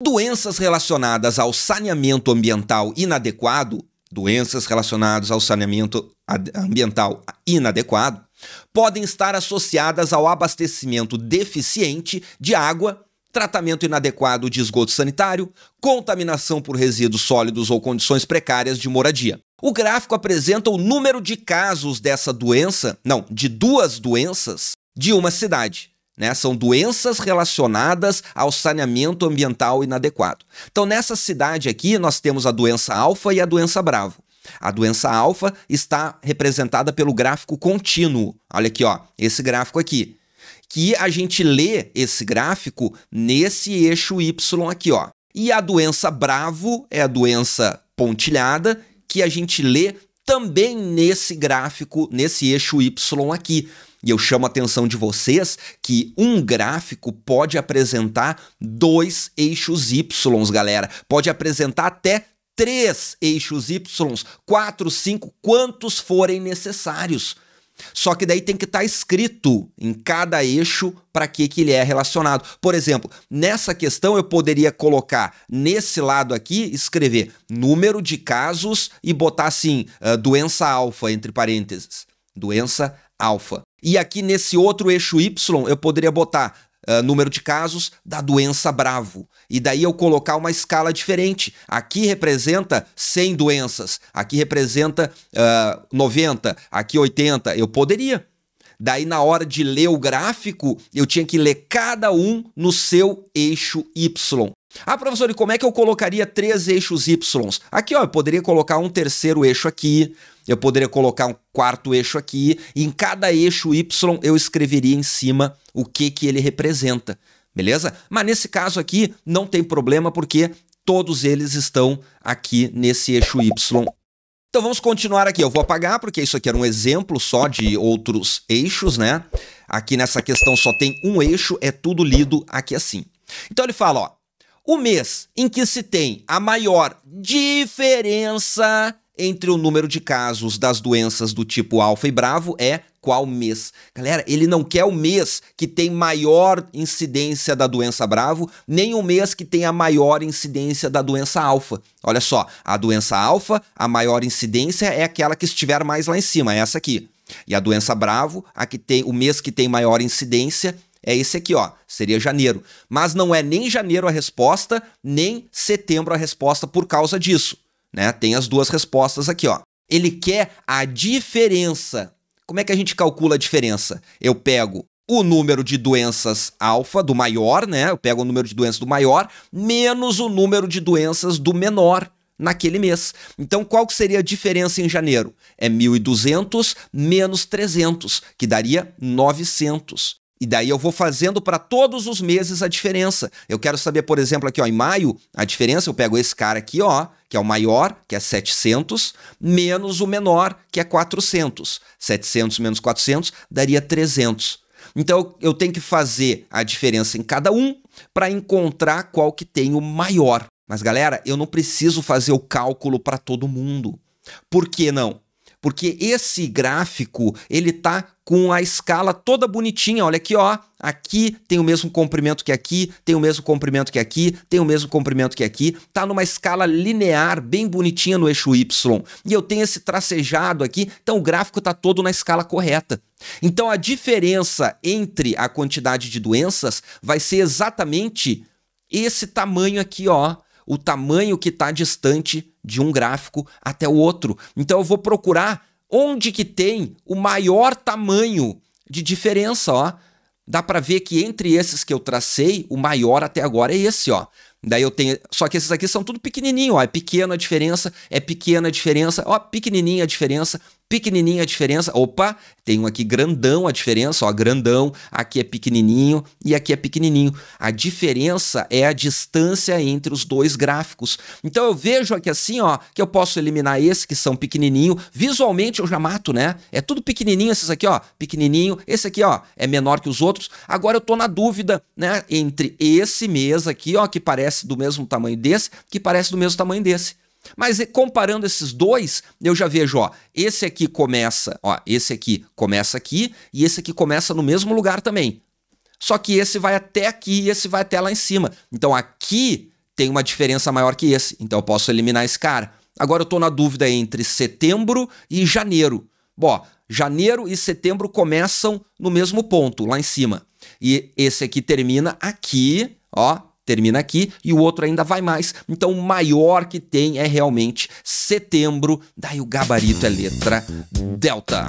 Doenças relacionadas ao saneamento ambiental inadequado, doenças relacionadas ao saneamento ambiental inadequado, podem estar associadas ao abastecimento deficiente de água, tratamento inadequado de esgoto sanitário, contaminação por resíduos sólidos ou condições precárias de moradia. O gráfico apresenta o número de casos dessa doença, não, de duas doenças, de uma cidade. Né? São doenças relacionadas ao saneamento ambiental inadequado. Então, nessa cidade aqui, nós temos a doença alfa e a doença bravo. A doença alfa está representada pelo gráfico contínuo. Olha aqui, ó, esse gráfico aqui. Que a gente lê esse gráfico nesse eixo Y aqui, ó. E a doença bravo é a doença pontilhada que a gente lê também nesse gráfico, nesse eixo Y aqui. E eu chamo a atenção de vocês que um gráfico pode apresentar dois eixos Y, galera. Pode apresentar até três eixos Y, quatro, cinco, quantos forem necessários. Só que daí tem que estar tá escrito em cada eixo para que, que ele é relacionado. Por exemplo, nessa questão eu poderia colocar nesse lado aqui, escrever número de casos e botar assim, uh, doença alfa, entre parênteses. Doença alfa. E aqui nesse outro eixo Y eu poderia botar Uh, número de casos da doença bravo. E daí eu colocar uma escala diferente. Aqui representa 100 doenças, aqui representa uh, ah, 90, aqui 80. Eu poderia. Daí, na hora de ler o gráfico, eu tinha que ler cada um no seu eixo Y. Ah, professor, e como é que eu colocaria três eixos Y? Aqui, ó, eu poderia colocar um terceiro eixo aqui, eu poderia colocar um quarto eixo aqui, e em cada eixo Y eu escreveria em cima o que, que ele representa, beleza? Mas nesse caso aqui não tem problema porque todos eles estão aqui nesse eixo Y então vamos continuar aqui. Eu vou apagar porque isso aqui era um exemplo só de outros eixos, né? Aqui nessa questão só tem um eixo, é tudo lido aqui assim. Então ele fala, ó, o mês em que se tem a maior diferença entre o número de casos das doenças do tipo alfa e bravo é qual mês. Galera, ele não quer o mês que tem maior incidência da doença bravo, nem o mês que tem a maior incidência da doença alfa. Olha só, a doença alfa, a maior incidência é aquela que estiver mais lá em cima, é essa aqui. E a doença bravo, a que tem o mês que tem maior incidência é esse aqui, ó, seria janeiro. Mas não é nem janeiro a resposta, nem setembro a resposta por causa disso, né? Tem as duas respostas aqui, ó. Ele quer a diferença. Como é que a gente calcula a diferença? Eu pego o número de doenças alfa do maior, né? Eu pego o número de doenças do maior menos o número de doenças do menor naquele mês. Então, qual que seria a diferença em janeiro? É 1.200 menos 300, que daria 900. E daí eu vou fazendo para todos os meses a diferença. Eu quero saber, por exemplo, aqui ó, em maio, a diferença, eu pego esse cara aqui, ó, que é o maior, que é 700, menos o menor, que é 400. 700 menos 400 daria 300. Então eu tenho que fazer a diferença em cada um para encontrar qual que tem o maior. Mas galera, eu não preciso fazer o cálculo para todo mundo. Por que não? porque esse gráfico ele tá com a escala toda bonitinha. Olha aqui, ó. Aqui tem o mesmo comprimento que aqui, tem o mesmo comprimento que aqui, tem o mesmo comprimento que aqui. Tá numa escala linear bem bonitinha no eixo Y. E eu tenho esse tracejado aqui, então o gráfico tá todo na escala correta. Então a diferença entre a quantidade de doenças vai ser exatamente esse tamanho aqui, ó, o tamanho que está distante de um gráfico até o outro. Então eu vou procurar onde que tem o maior tamanho de diferença, ó. Dá para ver que entre esses que eu tracei, o maior até agora é esse, ó. Daí eu tenho, só que esses aqui são tudo pequenininho, ó, é pequena a diferença, é pequena a diferença, ó, pequenininha a diferença pequenininha a diferença. Opa, tem um aqui grandão a diferença, ó, grandão, aqui é pequenininho e aqui é pequenininho. A diferença é a distância entre os dois gráficos. Então eu vejo aqui assim, ó, que eu posso eliminar esse que são pequenininho. Visualmente eu já mato, né? É tudo pequenininho esses aqui, ó, pequenininho. Esse aqui, ó, é menor que os outros. Agora eu tô na dúvida, né, entre esse mês aqui, ó, que parece do mesmo tamanho desse, que parece do mesmo tamanho desse. Mas comparando esses dois, eu já vejo, ó, esse aqui começa, ó, esse aqui começa aqui e esse aqui começa no mesmo lugar também. Só que esse vai até aqui e esse vai até lá em cima. Então aqui tem uma diferença maior que esse. Então eu posso eliminar esse cara. Agora eu estou na dúvida entre setembro e janeiro. Bom, janeiro e setembro começam no mesmo ponto, lá em cima. E esse aqui termina aqui, ó, termina aqui e o outro ainda vai mais. Então o maior que tem é realmente setembro, daí o gabarito é letra delta.